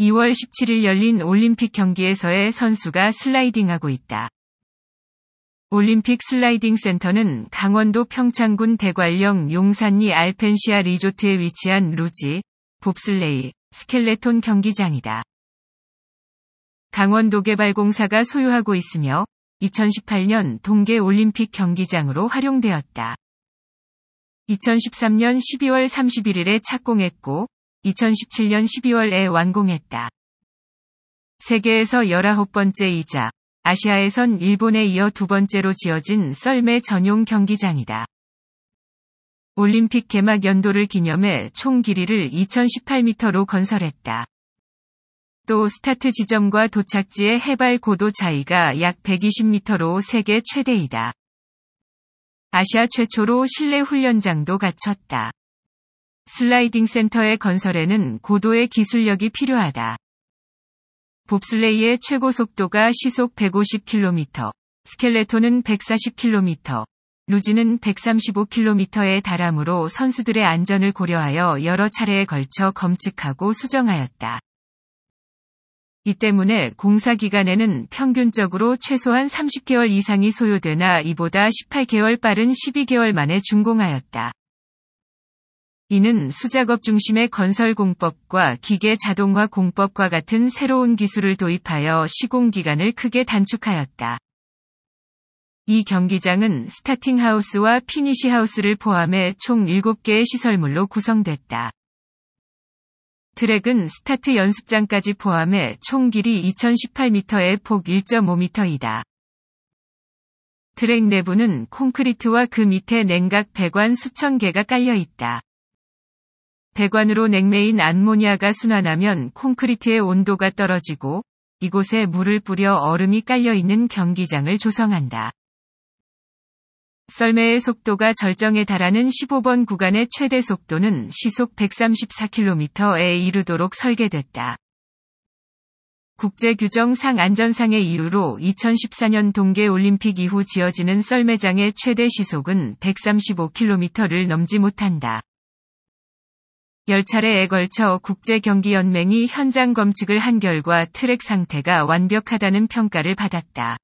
2월 17일 열린 올림픽 경기에서의 선수가 슬라이딩하고 있다. 올림픽 슬라이딩 센터는 강원도 평창군 대관령 용산리 알펜시아 리조트에 위치한 루지, 봅슬레이, 스켈레톤 경기장이다. 강원도개발공사가 소유하고 있으며 2018년 동계올림픽 경기장으로 활용되었다. 2013년 12월 31일에 착공했고 2017년 12월에 완공했다. 세계에서 19번째이자 아시아에선 일본에 이어 두 번째로 지어진 썰매 전용 경기장이다. 올림픽 개막 연도를 기념해 총 길이를 2018m로 건설했다. 또 스타트 지점과 도착지의 해발 고도 차이가 약 120m로 세계 최대이다. 아시아 최초로 실내 훈련장도 갖췄다. 슬라이딩 센터의 건설에는 고도의 기술력이 필요하다. 봅슬레이의 최고 속도가 시속 150km, 스켈레톤은 140km, 루지는 135km에 달하므로 선수들의 안전을 고려하여 여러 차례에 걸쳐 검측하고 수정하였다. 이 때문에 공사 기간에는 평균적으로 최소한 30개월 이상이 소요되나 이보다 18개월 빠른 12개월 만에 준공하였다. 이는 수작업 중심의 건설 공법과 기계 자동화 공법과 같은 새로운 기술을 도입하여 시공 기간을 크게 단축하였다. 이 경기장은 스타팅 하우스와 피니시 하우스를 포함해 총 7개의 시설물로 구성됐다. 트랙은 스타트 연습장까지 포함해 총 길이 2018m에 폭 1.5m이다. 트랙 내부는 콘크리트와 그 밑에 냉각 배관 수천 개가 깔려 있다. 배관으로 냉매인 암모니아가 순환하면 콘크리트의 온도가 떨어지고 이곳에 물을 뿌려 얼음이 깔려있는 경기장을 조성한다. 썰매의 속도가 절정에 달하는 15번 구간의 최대 속도는 시속 134km에 이르도록 설계됐다. 국제규정상 안전상의 이유로 2014년 동계올림픽 이후 지어지는 썰매장의 최대 시속은 135km를 넘지 못한다. 열차례에 걸쳐 국제경기연맹이 현장 검측을 한 결과 트랙 상태가 완벽하다는 평가를 받았다.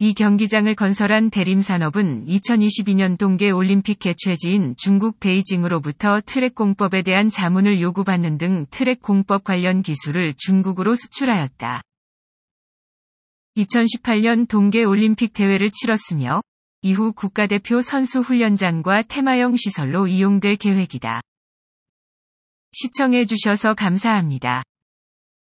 이 경기장을 건설한 대림산업은 2022년 동계 올림픽 개최지인 중국 베이징으로부터 트랙 공법에 대한 자문을 요구받는 등 트랙 공법 관련 기술을 중국으로 수출하였다. 2018년 동계 올림픽 대회를 치렀으며 이후 국가대표 선수 훈련장과 테마형 시설로 이용될 계획이다. 시청해주셔서 감사합니다.